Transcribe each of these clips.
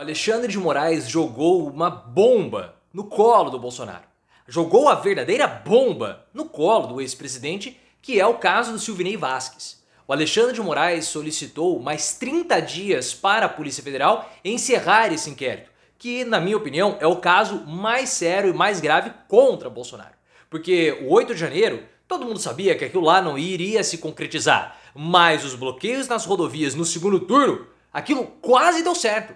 Alexandre de Moraes jogou uma bomba no colo do Bolsonaro. Jogou a verdadeira bomba no colo do ex-presidente, que é o caso do Silvinei Vasquez. O Alexandre de Moraes solicitou mais 30 dias para a Polícia Federal encerrar esse inquérito, que, na minha opinião, é o caso mais sério e mais grave contra Bolsonaro. Porque o 8 de janeiro, todo mundo sabia que aquilo lá não iria se concretizar, mas os bloqueios nas rodovias no segundo turno, aquilo quase deu certo.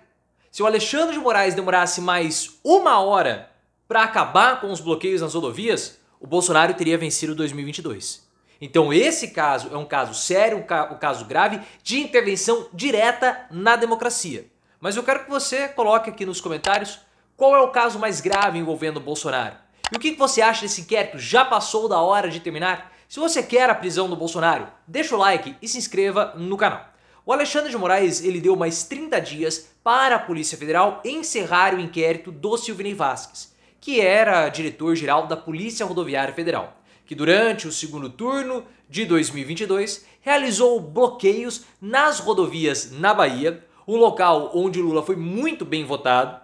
Se o Alexandre de Moraes demorasse mais uma hora para acabar com os bloqueios nas rodovias, o Bolsonaro teria vencido 2022. Então, esse caso é um caso sério, um, ca um caso grave de intervenção direta na democracia. Mas eu quero que você coloque aqui nos comentários qual é o caso mais grave envolvendo o Bolsonaro. E o que você acha desse inquérito? Já passou da hora de terminar? Se você quer a prisão do Bolsonaro, deixa o like e se inscreva no canal. O Alexandre de Moraes ele deu mais 30 dias para a Polícia Federal encerrar o inquérito do Silvinei Vasquez, que era diretor-geral da Polícia Rodoviária Federal, que durante o segundo turno de 2022 realizou bloqueios nas rodovias na Bahia, o local onde Lula foi muito bem votado,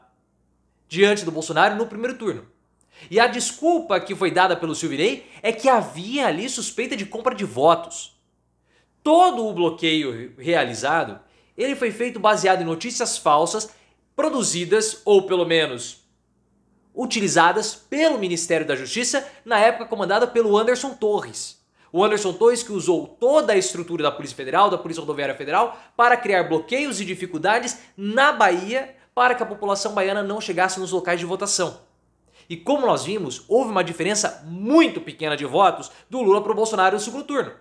diante do Bolsonaro no primeiro turno. E a desculpa que foi dada pelo Silvinei é que havia ali suspeita de compra de votos. Todo o bloqueio realizado, ele foi feito baseado em notícias falsas produzidas ou pelo menos utilizadas pelo Ministério da Justiça na época comandada pelo Anderson Torres. O Anderson Torres que usou toda a estrutura da Polícia Federal, da Polícia Rodoviária Federal, para criar bloqueios e dificuldades na Bahia para que a população baiana não chegasse nos locais de votação. E como nós vimos, houve uma diferença muito pequena de votos do Lula para o Bolsonaro no segundo turno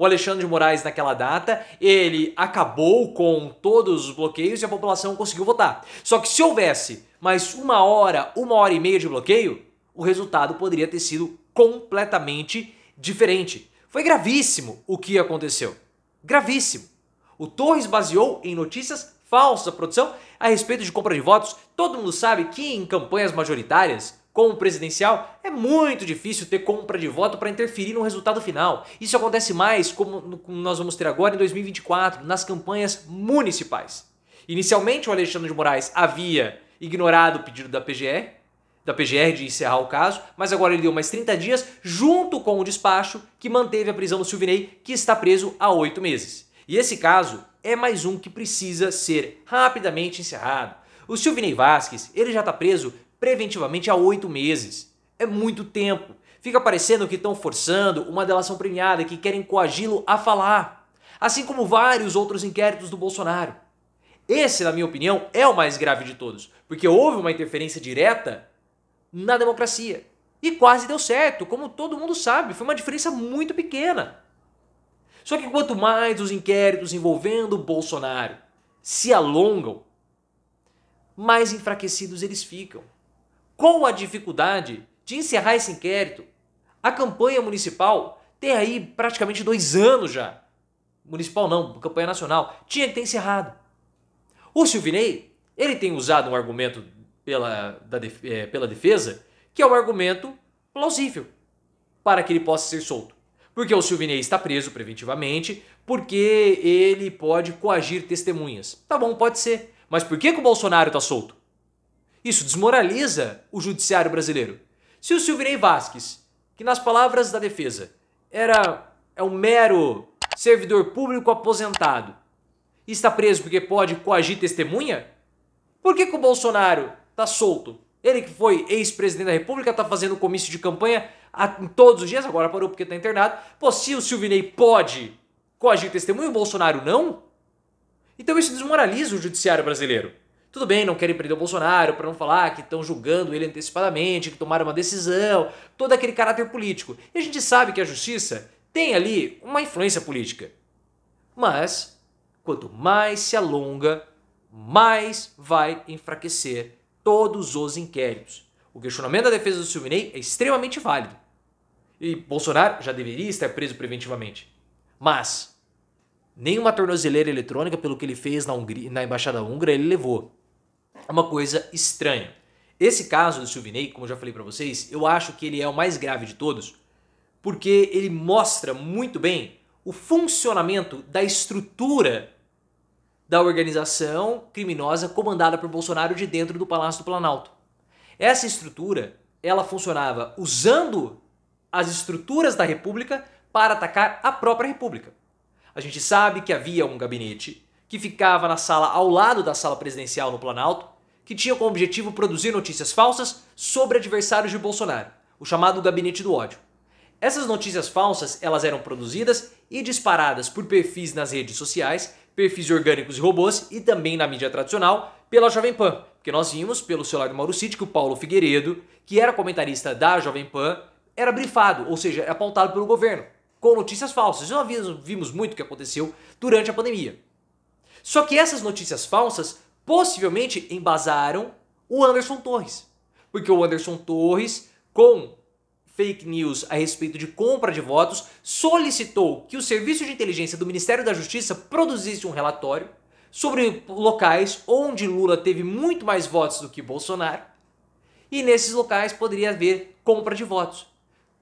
o Alexandre de Moraes naquela data, ele acabou com todos os bloqueios e a população conseguiu votar. Só que se houvesse mais uma hora, uma hora e meia de bloqueio, o resultado poderia ter sido completamente diferente. Foi gravíssimo o que aconteceu. Gravíssimo. O Torres baseou em notícias falsas da produção a respeito de compra de votos. Todo mundo sabe que em campanhas majoritárias como presidencial, é muito difícil ter compra de voto para interferir no resultado final. Isso acontece mais, como nós vamos ter agora em 2024, nas campanhas municipais. Inicialmente, o Alexandre de Moraes havia ignorado o pedido da PGR, da PGR de encerrar o caso, mas agora ele deu mais 30 dias, junto com o despacho que manteve a prisão do Silvinei, que está preso há oito meses. E esse caso é mais um que precisa ser rapidamente encerrado. O Silvinei Vasquez, ele já está preso preventivamente há oito meses. É muito tempo. Fica parecendo que estão forçando uma delação premiada que querem coagi-lo a falar, assim como vários outros inquéritos do Bolsonaro. Esse, na minha opinião, é o mais grave de todos, porque houve uma interferência direta na democracia. E quase deu certo, como todo mundo sabe, foi uma diferença muito pequena. Só que quanto mais os inquéritos envolvendo Bolsonaro se alongam, mais enfraquecidos eles ficam com a dificuldade de encerrar esse inquérito. A campanha municipal tem aí praticamente dois anos já. Municipal não, campanha nacional. Tinha que ter encerrado. O Silvinei, ele tem usado um argumento pela, da, é, pela defesa que é um argumento plausível para que ele possa ser solto. Porque o Silvinei está preso preventivamente, porque ele pode coagir testemunhas. Tá bom, pode ser. Mas por que, que o Bolsonaro está solto? Isso desmoraliza o judiciário brasileiro. Se o Silvinei Vasques, que nas palavras da defesa era é um mero servidor público aposentado, e está preso porque pode coagir testemunha, por que, que o Bolsonaro está solto? Ele que foi ex-presidente da República está fazendo comício de campanha a, todos os dias, agora parou porque está internado. Pô, se o Silvinei pode coagir testemunha, o Bolsonaro não? Então isso desmoraliza o judiciário brasileiro. Tudo bem, não querem prender o Bolsonaro para não falar que estão julgando ele antecipadamente, que tomaram uma decisão, todo aquele caráter político. E a gente sabe que a justiça tem ali uma influência política. Mas, quanto mais se alonga, mais vai enfraquecer todos os inquéritos. O questionamento da defesa do Silvinei é extremamente válido. E Bolsonaro já deveria estar preso preventivamente. Mas, nenhuma tornozeleira eletrônica, pelo que ele fez na, Hungria, na Embaixada Húngara, ele levou é uma coisa estranha. Esse caso do Silvinei, como eu já falei para vocês, eu acho que ele é o mais grave de todos, porque ele mostra muito bem o funcionamento da estrutura da organização criminosa comandada por Bolsonaro de dentro do Palácio do Planalto. Essa estrutura, ela funcionava usando as estruturas da República para atacar a própria República. A gente sabe que havia um gabinete que ficava na sala ao lado da sala presidencial no Planalto, que tinha como objetivo produzir notícias falsas sobre adversários de Bolsonaro, o chamado gabinete do ódio. Essas notícias falsas, elas eram produzidas e disparadas por perfis nas redes sociais, perfis orgânicos e robôs e também na mídia tradicional pela Jovem Pan, que nós vimos pelo celular do Mauro Cid que o Paulo Figueiredo, que era comentarista da Jovem Pan, era brifado, ou seja, apontado pelo governo, com notícias falsas. E nós vimos muito o que aconteceu durante a pandemia. Só que essas notícias falsas possivelmente embasaram o Anderson Torres. Porque o Anderson Torres, com fake news a respeito de compra de votos, solicitou que o Serviço de Inteligência do Ministério da Justiça produzisse um relatório sobre locais onde Lula teve muito mais votos do que Bolsonaro, e nesses locais poderia haver compra de votos.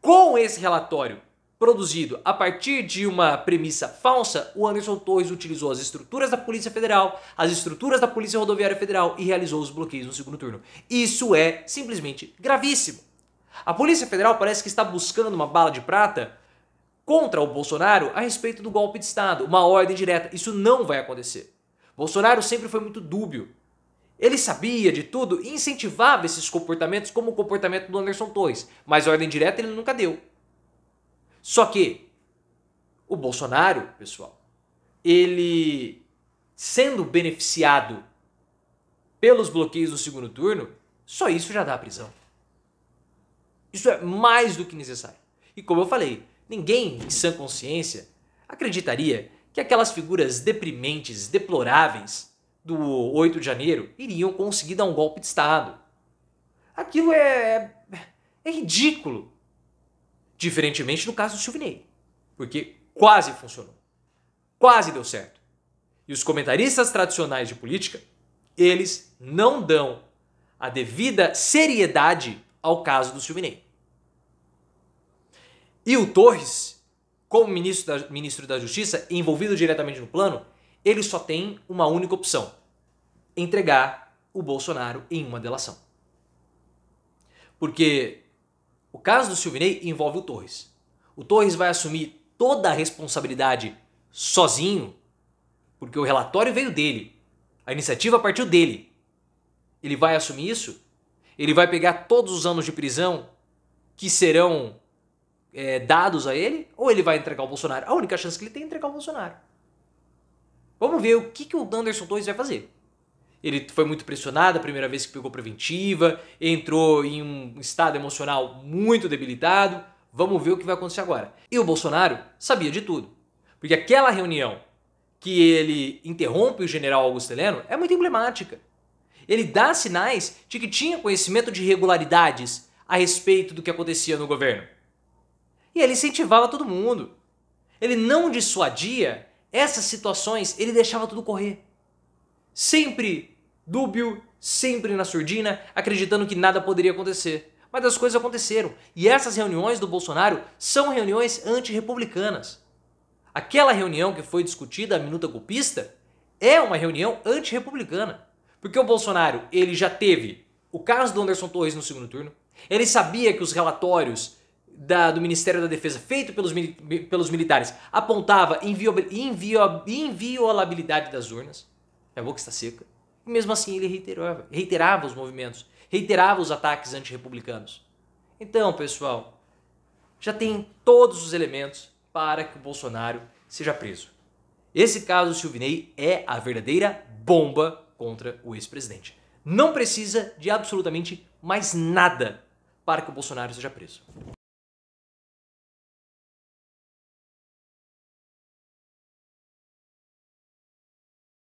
Com esse relatório produzido a partir de uma premissa falsa, o Anderson Torres utilizou as estruturas da Polícia Federal, as estruturas da Polícia Rodoviária Federal e realizou os bloqueios no segundo turno. Isso é simplesmente gravíssimo. A Polícia Federal parece que está buscando uma bala de prata contra o Bolsonaro a respeito do golpe de Estado, uma ordem direta. Isso não vai acontecer. Bolsonaro sempre foi muito dúbio. Ele sabia de tudo e incentivava esses comportamentos como o comportamento do Anderson Torres, mas ordem direta ele nunca deu. Só que o Bolsonaro, pessoal, ele sendo beneficiado pelos bloqueios do segundo turno, só isso já dá prisão. Isso é mais do que necessário. E como eu falei, ninguém em sã consciência acreditaria que aquelas figuras deprimentes, deploráveis do 8 de janeiro iriam conseguir dar um golpe de Estado. Aquilo é. é, é ridículo. Diferentemente do caso do Silvinei, porque quase funcionou. Quase deu certo. E os comentaristas tradicionais de política, eles não dão a devida seriedade ao caso do Silvinei. E o Torres, como ministro da, ministro da Justiça, envolvido diretamente no plano, ele só tem uma única opção: entregar o Bolsonaro em uma delação. Porque o caso do Silvinei envolve o Torres. O Torres vai assumir toda a responsabilidade sozinho, porque o relatório veio dele, a iniciativa partiu dele. Ele vai assumir isso? Ele vai pegar todos os anos de prisão que serão é, dados a ele? Ou ele vai entregar o Bolsonaro? A única chance que ele tem é entregar o Bolsonaro. Vamos ver o que, que o Anderson Torres vai fazer. Ele foi muito pressionado a primeira vez que pegou preventiva, entrou em um estado emocional muito debilitado. Vamos ver o que vai acontecer agora. E o Bolsonaro sabia de tudo. Porque aquela reunião que ele interrompe o general Augusto Heleno é muito emblemática. Ele dá sinais de que tinha conhecimento de irregularidades a respeito do que acontecia no governo. E ele incentivava todo mundo. Ele não dissuadia essas situações, ele deixava tudo correr sempre dúbio, sempre na surdina, acreditando que nada poderia acontecer. Mas as coisas aconteceram. E essas reuniões do Bolsonaro são reuniões antirrepublicanas. Aquela reunião que foi discutida, a minuta golpista, é uma reunião antirrepublicana. Porque o Bolsonaro, ele já teve o caso do Anderson Torres no segundo turno, ele sabia que os relatórios da, do Ministério da Defesa feito pelos, pelos militares apontava inviolabilidade das urnas minha é boca está seca. E mesmo assim ele reiterava, reiterava os movimentos, reiterava os ataques antirrepublicanos. Então, pessoal, já tem todos os elementos para que o Bolsonaro seja preso. Esse caso Silvinei é a verdadeira bomba contra o ex-presidente. Não precisa de absolutamente mais nada para que o Bolsonaro seja preso.